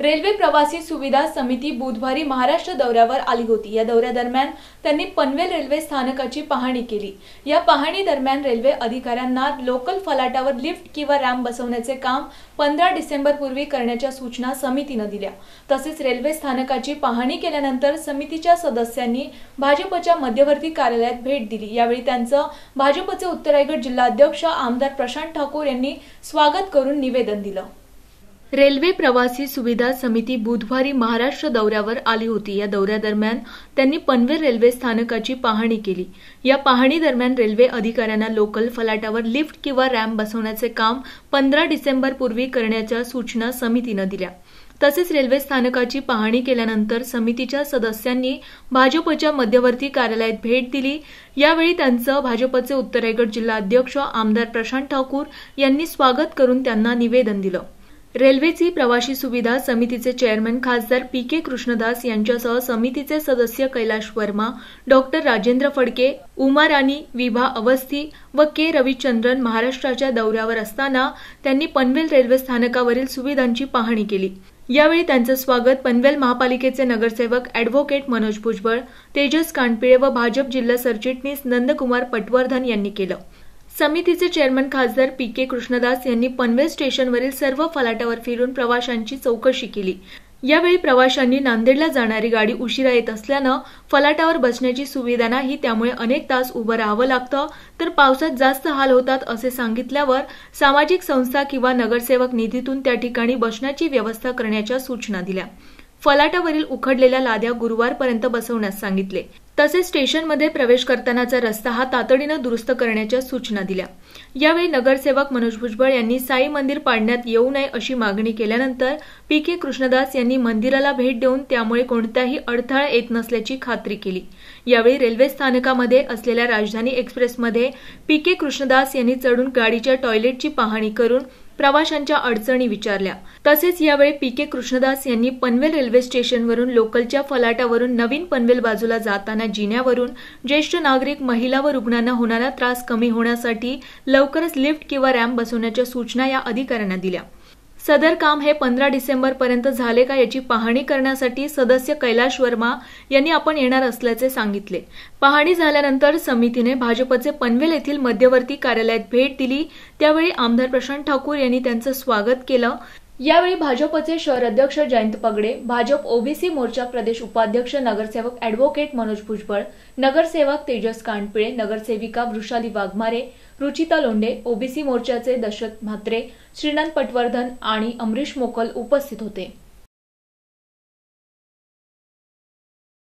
railway प्रवासी सुविधा समिती बुधवारी महाराष्ट्र दौऱ्यावर आली होती या दौऱ्यादरम्यान त्यांनी पनवेल रेल्वे स्थानकाची पाहणी केली या पाहणी दरम्यान रेल्वे अधिकाऱ्यांना लोकल फलाटावर लिफ्ट किंवा रॅम्प बसवण्याचे काम पंधरा डिसेंबर पूर्वी करण्याच्या सूचना समितीनं दिल्या तसेच रेल्वे स्थानकाची पाहणी केल्यानंतर समितीच्या सदस्यांनी भाजपच्या मध्यवर्ती कार्यालयात भेट दिली यावेळी त्यांचं भाजपचे उत्तरायगड जिल्हाध्यक्ष आमदार प्रशांत ठाकूर यांनी स्वागत करून निवेदन दिलं रेल्वे प्रवासी सुविधा समिती बुधवारी महाराष्ट्र दौऱ्यावर आली होती या दौऱ्यादरम्यान त्यांनी पनवेल रेल्वे स्थानकाची पाहणी केली या पाहणी दरम्यान रेल्वे अधिकाऱ्यांना लोकल फलाटावर लिफ्ट किंवा रॅम्प बसवण्याचे काम पंधरा डिसेंबरपूर्वी करण्याच्या सूचना समितीनं दिल्या तसेच रेल्वे स्थानकाची पाहणी केल्यानंतर समितीच्या सदस्यांनी भाजपच्या मध्यवर्ती कार्यालयात भेट दिली यावेळी त्यांचं भाजपचे उत्तरायगड जिल्हा अध्यक्ष आमदार प्रशांत ठाकूर यांनी स्वागत करून त्यांना निवेदन दिलं रेल्वेची प्रवाशी सुविधा समितीचे चेअरमन खासदार पी के कृष्णदास यांच्यासह समितीचे सदस्य कैलाश वर्मा डॉक्टर राजेंद्र फडके उमा राणी विभा अवस्थी व के रविचंद्रन महाराष्ट्राच्या दौऱ्यावर असताना त्यांनी पनवेल रेल्वे स्थानकावरील सुविधांची पाहणी केली यावेळी त्यांचं स्वागत पनवेल महापालिकेचे नगरसेवक अॅडव्होकेट मनोज भुजबळ तेजस कानपिळे व भाजप जिल्हा सरचिटणीस नंदकुमार पटवर्धन यांनी केलं समितीचे चेअरमन खासदार पी के कृष्णदास यांनी पनवेल स्टेशनवरील सर्व फलाटावर फिरून प्रवाशांची चौकशी केली यावेळी प्रवाशांनी नांदेडला जाणारी गाडी उशिरा येत असल्यानं फलाटावर बसण्याची सुविधा नाही त्यामुळे अनेक तास उभं राहावं लागतं तर पावसात जास्त हाल होतात असे सांगितल्यावर सामाजिक संस्था किंवा नगरसेवक निधीतून त्या ठिकाणी बसण्याची व्यवस्था करण्याच्या सूचना दिल्या फलाटावरील उखडलेल्या लाद्या गुरुवारपर्यंत बसवण्यास सांगितले तसेच स्टेशनमध्ये प्रवेश करतानाचा रस्ता हा तातडीनं दुरुस्त करण्याच्या सूचना दिल्या यावेळी नगरसेवक मनोज भुजबळ यांनी साई मंदिर पाडण्यात येऊ नये अशी मागणी केल्यानंतर पी के कृष्णदास यांनी मंदिराला भेट देऊन त्यामुळे कोणताही अडथळा येत नसल्याची खात्री केली यावेळी रेल्वे स्थानकामध्ये असलेल्या राजधानी एक्सप्रेसमध्ये पी के कृष्णदास यांनी चढून गाडीच्या टॉयलेटची पाहणी करून प्रवाशांच्या अडचणी विचारल्या तसेच यावेळी पी के कृष्णदास यांनी पनवेल रेल्वे स्टेशनवरून लोकलच्या फलाटावरून नवीन पनवेल बाजूला जाताना जिन्यावरून ज्येष्ठ नागरिक महिला व रुग्णांना होणारा त्रास कमी होण्यासाठी लवकरच लिफ्ट किंवा रॅम्प बसवण्याच्या सूचना या अधिकाऱ्यांना दिल्या सदर काम हे पंधरा पर्यंत झाले का याची पाहणी करण्यासाठी सदस्य कैलाश वर्मा यांनी आपण येणार असल्याचे सांगितले पाहणी झाल्यानंतर समितीने भाजपचे पनवेल येथील मध्यवर्ती कार्यालयात भेट दिली त्यावेळी आमदार प्रशांत ठाकूर यांनी त्यांचं स्वागत केलं यावेळी भाजपचे शहर अध्यक्ष जयंत पगडे भाजप ओबीसी मोर्चा प्रदेश उपाध्यक्ष नगरसेवक अॅडव्होकेट मनोज भुजबळ नगरसेवक तेजस कांडपिळे नगरसेविका वृषाली वाघमारे रुचिता लोंढे ओबीसी मोर्चाचे दशरथ म्हात्रे श्रीनंद पटवर्धन आणि अमरीश मोकल उपस्थित होते